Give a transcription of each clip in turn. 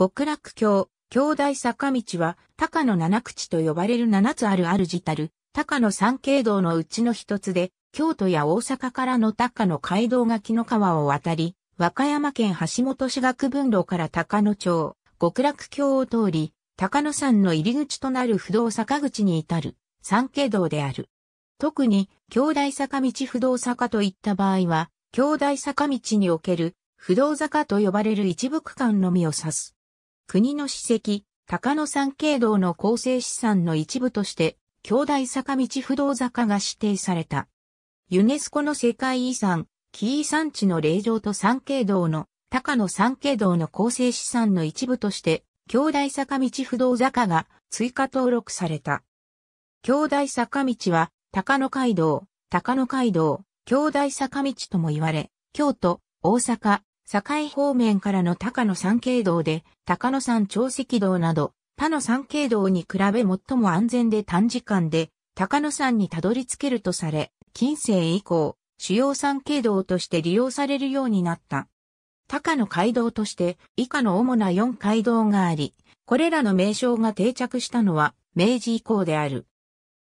極楽橋、兄弟坂道は、高野七口と呼ばれる七つあるあるじたる、高野三景道のうちの一つで、京都や大阪からの高野街道が木の川を渡り、和歌山県橋本市学分路から高野町、極楽橋を通り、高野山の入り口となる不動坂口に至る、三景道である。特に、兄弟坂道不動坂といった場合は、兄弟坂道における、不動坂と呼ばれる一部区間のみを指す。国の史跡、高野山経道の構成資産の一部として、兄弟坂道不動坂が指定された。ユネスコの世界遺産、紀伊山地の霊場と山経道の、高野山経道の構成資産の一部として、兄弟坂道不動坂が追加登録された。兄弟坂道は、高野街道、高野街道、兄弟坂道とも言われ、京都、大阪、堺方面からの高野山景道で、高野山長石道など、他の山景道に比べ最も安全で短時間で、高野山にたどり着けるとされ、近世以降、主要山景道として利用されるようになった。高野街道として以下の主な4街道があり、これらの名称が定着したのは明治以降である。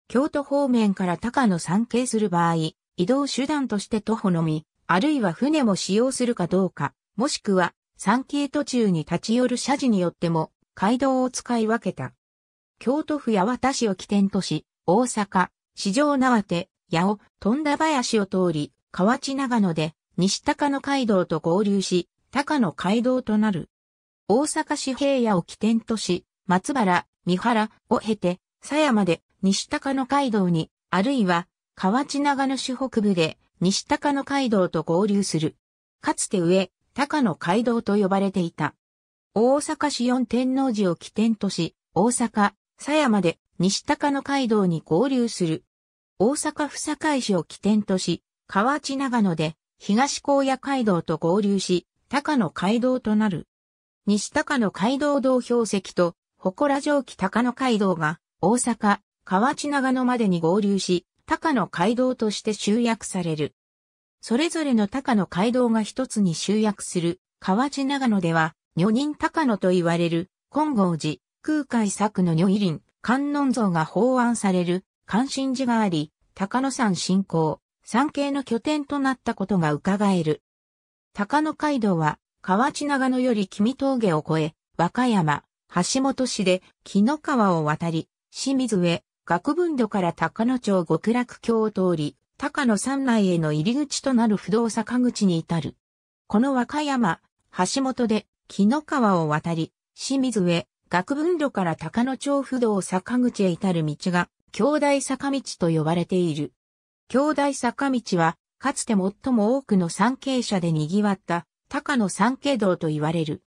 京都方面から高野山系する場合、移動手段として徒歩のみ、あるいは船も使用するかどうか、もしくは山系途中に立ち寄る社寺によっても街道を使い分けた。京都府八幡市を起点とし、大阪、市場縄手、八尾、富田林を通り、河内長野で西高野街道と合流し、高野街道となる。大阪市平野を起点とし、松原、三原を経て、狭山で西高野街道に、あるいは河内長野市北部で西高野街道と合流する。かつて上、高野街道と呼ばれていた。大阪市四天王寺を起点とし、大阪、狭山で西高野街道に合流する。大阪府堺市を起点とし、河内長野で東高野街道と合流し、高野街道となる。西高野街道道標石と、祠城記高野街道が、大阪、河内長野までに合流し、高野街道として集約される。それぞれの高野街道が一つに集約する、河内長野では、女人高野と言われる、金剛寺、空海作の女医林、観音像が法案される、関心寺があり、高野山信仰、山系の拠点となったことが伺える。高野街道は、河内長野より君峠を越え、和歌山、橋本市で、木の川を渡り、清水へ、学文土から高野町極楽橋を通り、高野山内への入り口となる不動坂口に至る。この和歌山、橋本で、木の川を渡り、清水へ、学文路から高野町不動坂口へ至る道が、兄弟坂道と呼ばれている。兄弟坂道は、かつて最も多くの参詣者で賑わった、高野参詣道と言われる。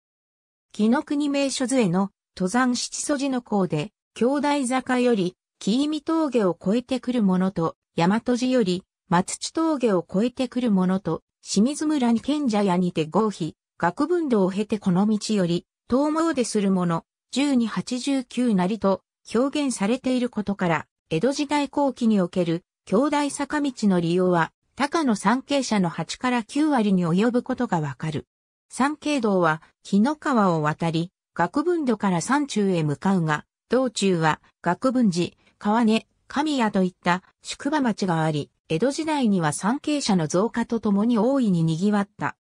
木の国名所図への、登山七祖寺の校で、兄弟坂より、木見峠を越えてくるものと、大和寺より、松地峠を越えてくるものと、清水村に賢者屋にて合否、学文道を経てこの道より、遠でするもの、二八十九なりと表現されていることから、江戸時代後期における兄弟坂道の利用は、高の参詣者の八から九割に及ぶことがわかる。参詣道は、木の川を渡り、学文土から山中へ向かうが、道中は、学文寺、川根、神谷といった宿場町があり、江戸時代には参詣者の増加とともに大いに賑わった。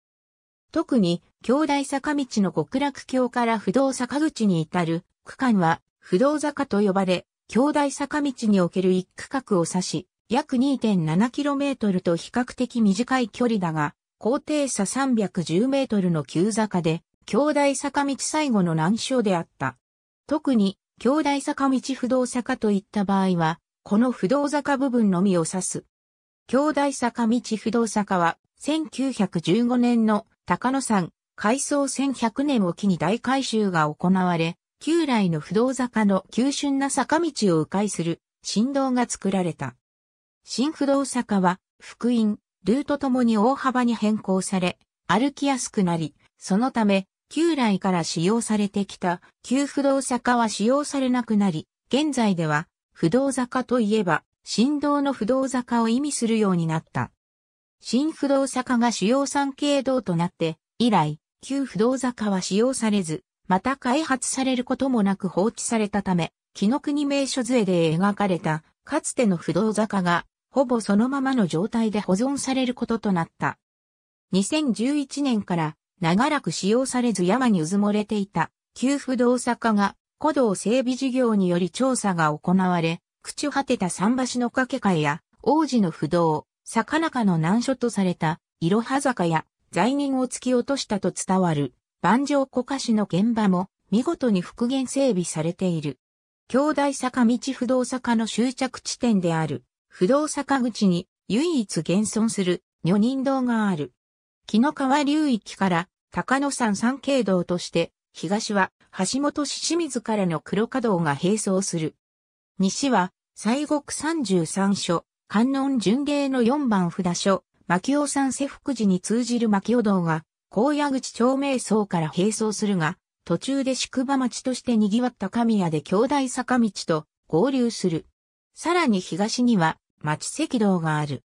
特に、兄弟坂道の極楽橋から不動坂口に至る区間は、不動坂と呼ばれ、兄弟坂道における一区画を指し、約 2.7km と比較的短い距離だが、高低差 310m の急坂で、兄弟坂道最後の難所であった。特に、兄弟坂道不動坂といった場合は、この不動坂部分のみを指す。兄弟坂道不動坂は、1915年の高野山改装1100年を機に大改修が行われ、旧来の不動坂の急峻な坂道を迂回する振動が作られた。新不動坂は、福音、ルートともに大幅に変更され、歩きやすくなり、そのため、旧来から使用されてきた旧不動坂は使用されなくなり、現在では不動坂といえば新道の不動坂を意味するようになった。新不動坂が主要産経道となって以来、旧不動坂は使用されず、また開発されることもなく放置されたため、木の国名所図で描かれたかつての不動坂がほぼそのままの状態で保存されることとなった。2011年から長らく使用されず山にうずもれていた、旧不動坂が、古道整備事業により調査が行われ、朽ち果てた桟橋の掛け替えや、王子の不動、坂中の難所とされた、いろは坂や、罪人を突き落としたと伝わる、万丈古菓市の現場も、見事に復元整備されている。兄弟坂道不動坂の終着地点である、不動坂口に唯一現存する女人堂がある。木の川流域から高野山三景道として、東は橋本市清水からの黒華道が並走する。西は西国三十三所、観音巡礼の四番札所、牧尾山世福寺に通じる牧尾道が、高野口町名層から並走するが、途中で宿場町として賑わった神谷で兄弟坂道と合流する。さらに東には町赤道がある。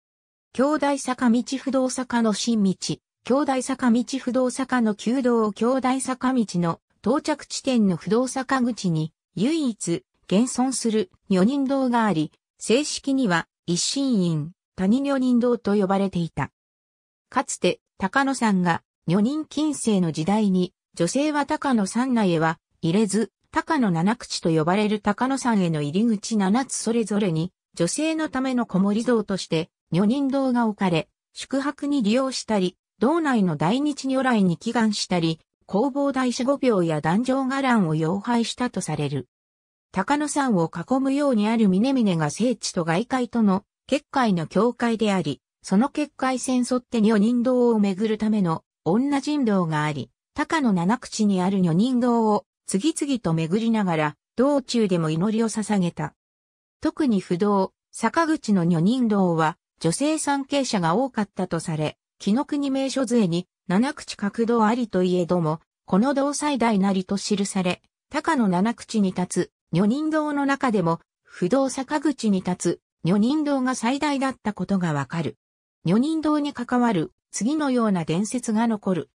兄弟坂道不動坂の新道、兄弟坂道不動坂の旧道を兄弟坂道の到着地点の不動坂口に唯一現存する女人道があり、正式には一心院、谷女人道と呼ばれていた。かつて高野山が女人近世の時代に女性は高野山内へは入れず、高野七口と呼ばれる高野山への入り口七つそれぞれに女性のための子守像として女人道が置かれ、宿泊に利用したり、道内の大日如来に祈願したり、弘法大社五病や壇上伽藍を要拝したとされる。高野山を囲むようにある峰々が聖地と外界との結界の境界であり、その結界線沿って女人道を巡るための女人道があり、高野七口にある女人道を次々と巡りながら、道中でも祈りを捧げた。特に不動、坂口の女人道は女性参詣者が多かったとされ、紀の国名所杖に、七口角道ありといえども、この道最大なりと記され、高の七口に立つ、女人道の中でも、不動坂口に立つ、女人道が最大だったことがわかる。女人道に関わる、次のような伝説が残る。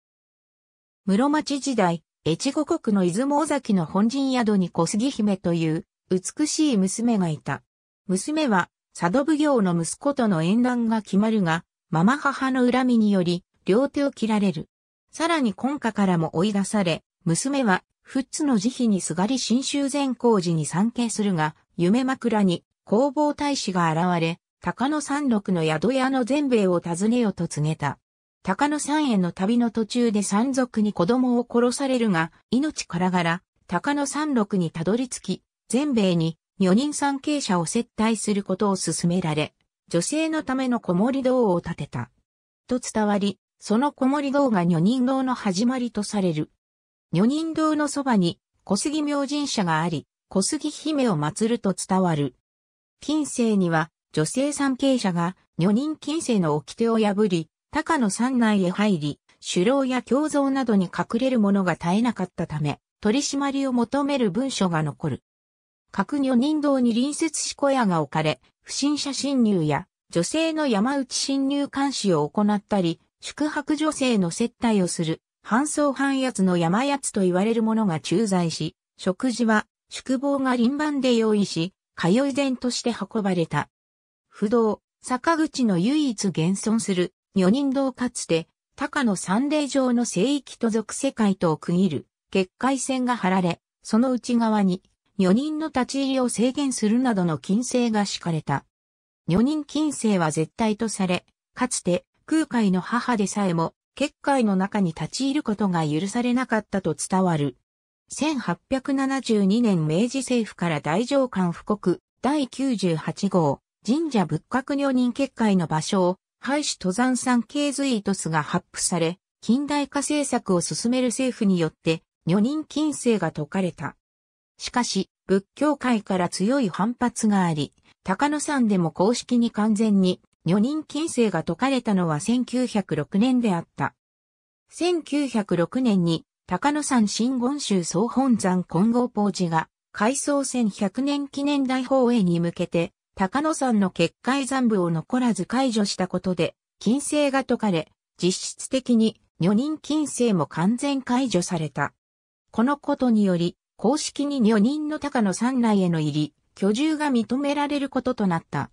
室町時代、越後国の出雲尾崎の本陣宿に小杉姫という美しい娘がいた。娘は佐渡奉行の息子との縁談が決まるが、ママ母の恨みにより、両手を切られる。さらに婚家からも追い出され、娘は、富津の慈悲にすがり新州善光寺に参詣するが、夢枕に弘法大師が現れ、高野山麓の宿屋の全米を訪ねよと告げた。高野山への旅の途中で山賊に子供を殺されるが、命からがら、高野山麓にたどり着き、全米に女人参詣者を接待することを勧められ、女性のための子守堂を建てた。と伝わり、その子守堂が女人堂の始まりとされる。女人堂のそばに小杉明神社があり、小杉姫を祀ると伝わる。近世には女性参詣者が女人近世の掟を破り、高の山内へ入り、首老や胸像などに隠れるものが絶えなかったため、取り締まりを求める文書が残る。各女人堂に隣接し小屋が置かれ、不審者侵入や女性の山内侵入監視を行ったり、宿泊女性の接待をする、搬送犯奴の山奴と言われるものが駐在し、食事は宿坊が輪番で用意し、通い膳として運ばれた。不動、坂口の唯一現存する、女人道かつて、高野三霊上の聖域と属世界とを区切る、結界線が張られ、その内側に、女人の立ち入りを制限するなどの禁制が敷かれた。女人禁制は絶対とされ、かつて空海の母でさえも、結界の中に立ち入ることが許されなかったと伝わる。1872年明治政府から大上官布告第98号神社仏閣女人結界の場所を廃止登山山系ズイートスが発布され、近代化政策を進める政府によって女人禁制が解かれた。しかし、仏教界から強い反発があり、高野山でも公式に完全に女人禁制が解かれたのは1906年であった。1906年に高野山新言宗総本山金剛法寺が改装1100年記念大法営に向けて高野山の結界残部を残らず解除したことで禁制が解かれ、実質的に女人禁制も完全解除された。このことにより、公式に女人の高野山内への入り、居住が認められることとなった。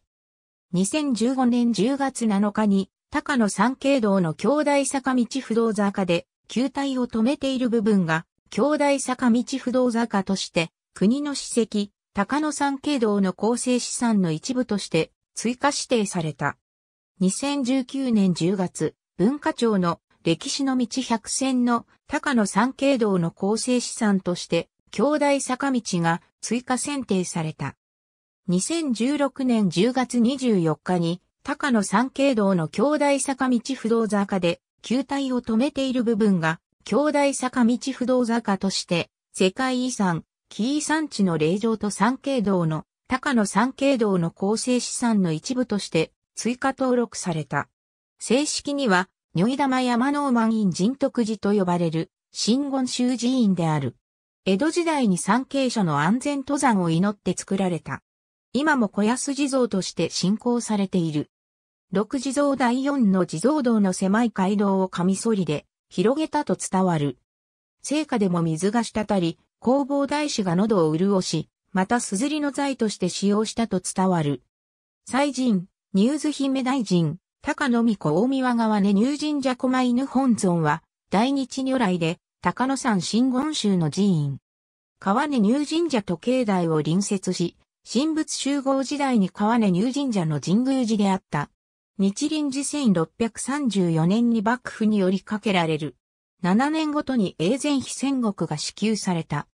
2015年10月7日に、高野山経道の兄弟坂道不動坂で、球体を止めている部分が、兄弟坂道不動坂として、国の史跡、高野山経道の構成資産の一部として、追加指定された。2019年10月、文化庁の歴史の道百選の高野山経道の構成資産として兄弟坂道が追加選定された。2016年10月24日に、高野三景道の兄弟坂道不動坂で、球体を止めている部分が、兄弟坂道不動坂として、世界遺産、紀伊山地の霊場と三景道の、高野三景道の構成資産の一部として、追加登録された。正式には、如意玉山の満院人徳寺と呼ばれる、新言宗寺院である。江戸時代に参詣者の安全登山を祈って作られた。今も小安地蔵として信仰されている。六地蔵第四の地蔵道の狭い街道をカミソリで広げたと伝わる。聖火でも水が滴り、工房大師が喉を潤し、また硯の材として使用したと伝わる。祭神、ニューズ姫大臣、高野美子大宮川根入神者狛犬本尊は、大日如来で、高野山新言宗の寺院。川根入神社と境内を隣接し、神仏集合時代に川根入神社の神宮寺であった。日輪寺1634年に幕府に寄りかけられる。7年ごとに永前非戦国が支給された。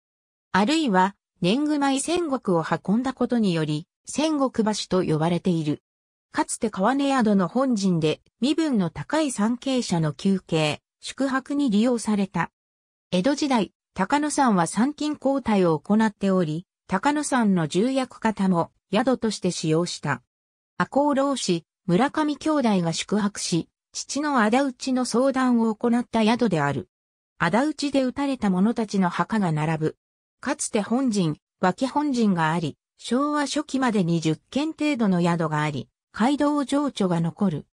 あるいは、年貢米戦国を運んだことにより、戦国橋と呼ばれている。かつて川根宿の本陣で身分の高い参詣者の休憩、宿泊に利用された。江戸時代、高野山は参勤交代を行っており、高野山の重役方も宿として使用した。赤穂浪士、村上兄弟が宿泊し、父の仇討ちの相談を行った宿である。仇討ちで撃たれた者たちの墓が並ぶ。かつて本陣、脇本陣があり、昭和初期までに10軒程度の宿があり、街道情緒が残る。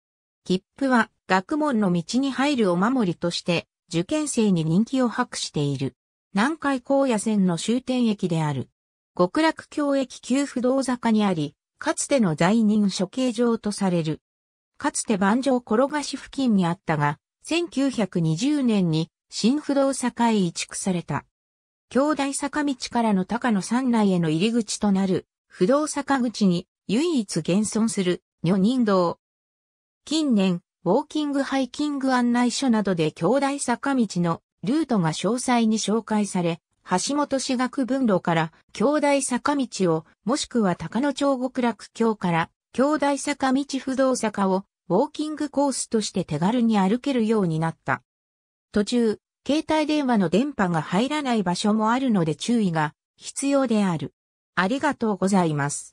切符は学問の道に入るお守りとして受験生に人気を博している。南海高野線の終点駅である。極楽橋駅旧不動坂にあり、かつての在任処刑場とされる。かつて盤上転がし付近にあったが、1920年に新不動坂へ移築された。兄弟坂道からの高野山内への入り口となる、不動坂口に唯一現存する女人道。近年、ウォーキングハイキング案内所などで兄弟坂道のルートが詳細に紹介され、橋本私学分路から兄弟坂道を、もしくは高野町極楽橋から兄弟坂道不動坂をウォーキングコースとして手軽に歩けるようになった。途中、携帯電話の電波が入らない場所もあるので注意が必要である。ありがとうございます。